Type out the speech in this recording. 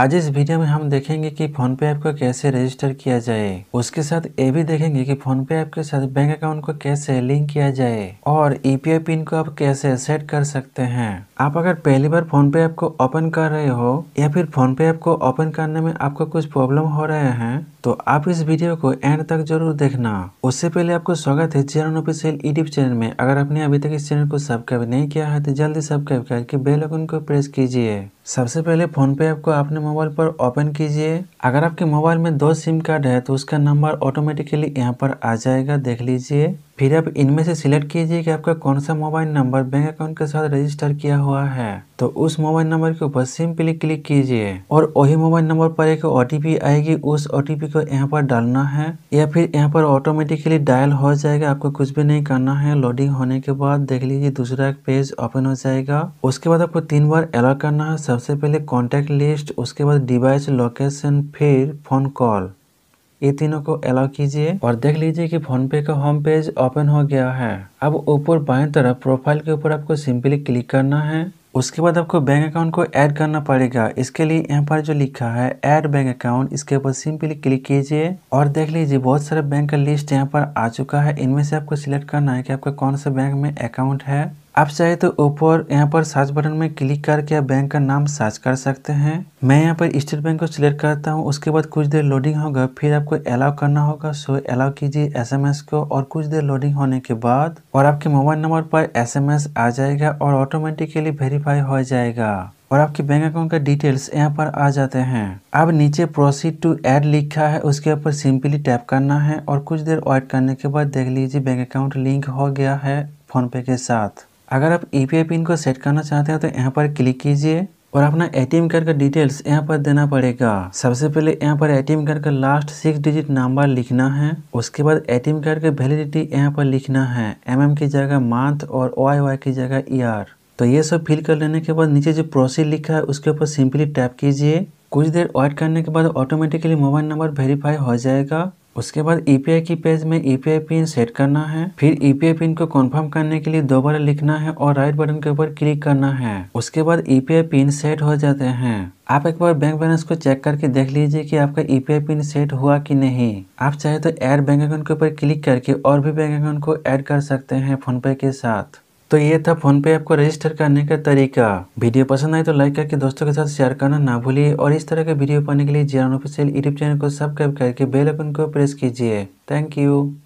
आज इस वीडियो में हम देखेंगे कि फोन पे ऐप को कैसे रजिस्टर किया जाए उसके साथ ये भी देखेंगे कि फोन पे ऐप के साथ बैंक अकाउंट को कैसे लिंक किया जाए और यूपीआई e पिन को आप कैसे सेट कर सकते हैं आप अगर पहली बार फोन पे ऐप को ओपन कर रहे हो या फिर फोन पे ऐप को ओपन करने में आपको कुछ प्रॉब्लम हो रहे हैं तो आप इस वीडियो को एंड तक जरूर देखना उससे पहले आपको स्वागत है zero official YouTube e channel में अगर आपने अभी तक इस चैनल को सब्सक्राइब नहीं किया है तो जल्दी सब्सक्राइब करके बेल आइकन को प्रेस कीजिए सबसे पहले फ़ोन पे ऐप को आपने मोबाइल पर ओपन कीजिए अगर आपके मोबाइल में दो सिम कार्ड है तो उसका नंबर ऑटोमेटिकली यहाँ पर आ जाएगा देख लीजिए फिर आप इनमें से सिलेक्ट कीजिए कि आपका कौन सा मोबाइल नंबर बैंक अकाउंट के साथ रजिस्टर किया हुआ है तो उस मोबाइल नंबर के ऊपर सिंपली क्लिक कीजिए और वही मोबाइल नंबर पर एक ओ आएगी उस ओ को यहाँ पर डालना है या फिर यहाँ पर ऑटोमेटिकली डायल हो जाएगा आपको कुछ भी नहीं करना है लोडिंग होने के बाद देख लीजिए दूसरा एक पेज ओपन हो जाएगा उसके बाद आपको तीन बार अलाउ करना है सबसे पहले कॉन्टैक्ट लिस्ट उसके बाद डिवाइस लोकेशन फिर फ़ोन कॉल ये तीनों को अलाउ कीजिए और देख लीजिए कि फोन पे का होम पेज ओपन हो गया है अब ऊपर बाएं तरफ प्रोफाइल के ऊपर आपको सिंपली क्लिक करना है उसके बाद आपको बैंक अकाउंट को ऐड करना पड़ेगा इसके लिए यहाँ पर जो लिखा है ऐड बैंक अकाउंट इसके ऊपर सिंपली क्लिक कीजिए और देख लीजिए बहुत सारे बैंक का लिस्ट यहाँ पर आ चुका है इनमें से आपको सिलेक्ट करना है कि आपका कौन सा बैंक में अकाउंट है आप चाहे तो ऊपर यहाँ पर सर्च बटन में क्लिक करके आप बैंक का नाम सर्च कर सकते हैं मैं यहाँ पर स्टेट बैंक को सिलेक्ट करता हूँ उसके बाद कुछ देर लोडिंग होगा फिर आपको अलाउ करना होगा सो अलाउ कीजिए एसएमएस को और कुछ देर लोडिंग होने के बाद और आपके मोबाइल नंबर पर एसएमएस आ जाएगा और ऑटोमेटिकली वेरीफाई हो जाएगा और आपके बैंक अकाउंट का डिटेल्स यहाँ पर आ जाते हैं अब नीचे प्रोसीड टू ऐड लिखा है उसके ऊपर सिंपली टैप करना है और कुछ देर वेट करने के बाद देख लीजिए बैंक अकाउंट लिंक हो गया है फोनपे के साथ अगर आप यू e पिन को सेट करना चाहते हैं तो यहाँ पर क्लिक कीजिए और अपना ए कार्ड का डिटेल्स यहाँ पर देना पड़ेगा सबसे पहले यहाँ पर ए कार्ड का लास्ट सिक्स डिजिट नंबर लिखना है उसके बाद ए कार्ड का वैलिडिटी यहाँ पर लिखना है एम mm की जगह मंथ और वाई वाई की जगह ईयर तो ये सब फिल कर लेने के बाद नीचे जो प्रोसीड लिखा है उसके ऊपर सिंपली टैप कीजिए कुछ देर वाइट करने के बाद ऑटोमेटिकली मोबाइल नंबर वेरीफाई हो जाएगा उसके बाद ईपीआई e की पेज में ईपीआई पिन सेट करना है फिर ईपीआई e पिन को कंफर्म करने के लिए दोबारा लिखना है और राइट बटन के ऊपर क्लिक करना है उसके बाद ईपीआई पिन सेट हो जाते हैं आप एक बार बैंक बैलेंस को चेक करके देख लीजिए कि आपका ईपीआई पिन सेट हुआ कि नहीं आप चाहे तो ऐड बैंक अकाउंट के ऊपर क्लिक करके और भी बैंक अकाउंट को एड कर सकते हैं फोन पे के साथ तो ये था फ़ोनपे ऐप को रजिस्टर करने का तरीका वीडियो पसंद आए तो लाइक करके दोस्तों के साथ शेयर करना ना भूलिए और इस तरह के वीडियो पाने के लिए जियान ऑफिशियल यूट्यूब चैनल को सब्सक्राइब करके बेल आइकन को प्रेस कीजिए थैंक यू